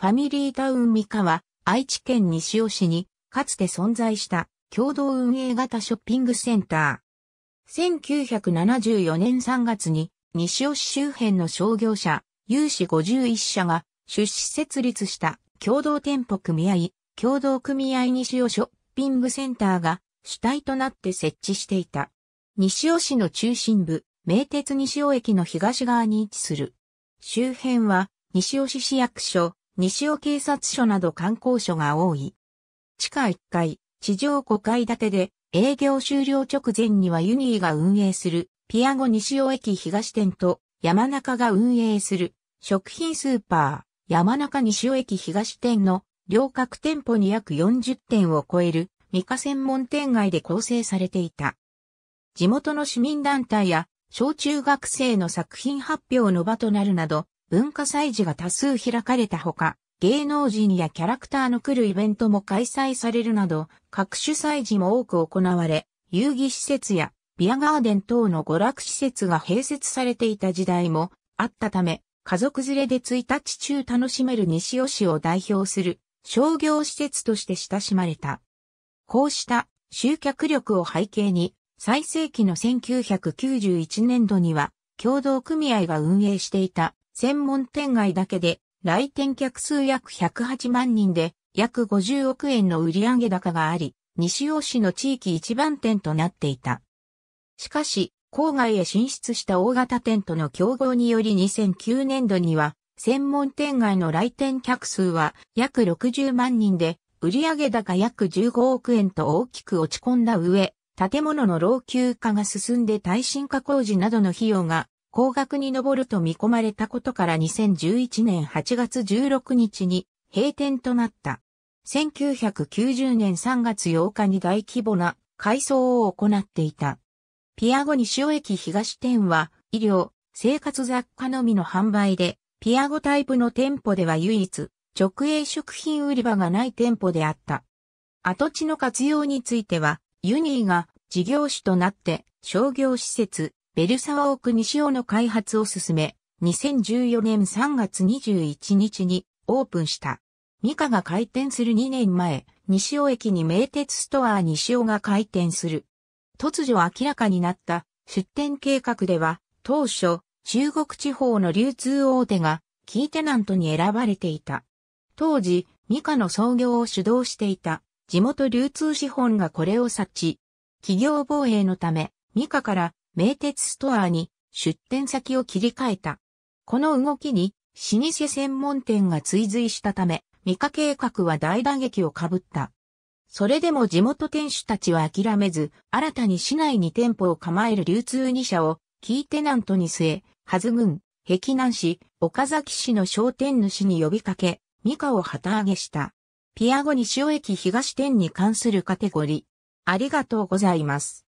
ファミリータウン三河愛知県西尾市にかつて存在した共同運営型ショッピングセンター。1974年3月に西尾市周辺の商業者有志51社が出資設立した共同店舗組合、共同組合西尾ショッピングセンターが主体となって設置していた。西尾市の中心部、名鉄西尾駅の東側に位置する。周辺は西尾市市役所、西尾警察署など観光署が多い。地下1階、地上5階建てで、営業終了直前にはユニーが運営する、ピアゴ西尾駅東店と、山中が運営する、食品スーパー、山中西尾駅東店の、両各店舗に約40店を超える、三貨専門店街で構成されていた。地元の市民団体や、小中学生の作品発表の場となるなど、文化祭事が多数開かれたほか、芸能人やキャラクターの来るイベントも開催されるなど、各種祭事も多く行われ、遊戯施設やビアガーデン等の娯楽施設が併設されていた時代もあったため、家族連れで1日中楽しめる西尾市を代表する商業施設として親しまれた。こうした集客力を背景に、最盛期の1991年度には、共同組合が運営していた専門店街だけで来店客数約108万人で約50億円の売上高があり、西尾市の地域一番店となっていた。しかし、郊外へ進出した大型店との競合により2009年度には、専門店街の来店客数は約60万人で、売上高約15億円と大きく落ち込んだ上、建物の老朽化が進んで耐震化工事などの費用が高額に上ると見込まれたことから2011年8月16日に閉店となった。1990年3月8日に大規模な改装を行っていた。ピアゴ西尾駅東店は医療、生活雑貨のみの販売で、ピアゴタイプの店舗では唯一、直営食品売り場がない店舗であった。跡地の活用については、ユニーが事業主となって商業施設、ベルサワオク西尾の開発を進め、2014年3月21日にオープンした。ミカが開店する2年前、西尾駅に名鉄ストア西尾が開店する。突如明らかになった出店計画では、当初、中国地方の流通大手がキーテナントに選ばれていた。当時、ミカの創業を主導していた地元流通資本がこれを察知。企業防衛のため、ミカから名鉄ストアに出店先を切り替えた。この動きに老舗専門店が追随したため、三日計画は大打撃をかぶった。それでも地元店主たちは諦めず、新たに市内に店舗を構える流通2社を、キーテナントに据え、はず郡、碧南市、岡崎市の商店主に呼びかけ、ミカを旗揚げした。ピアゴ西尾駅東店に関するカテゴリー。ありがとうございます。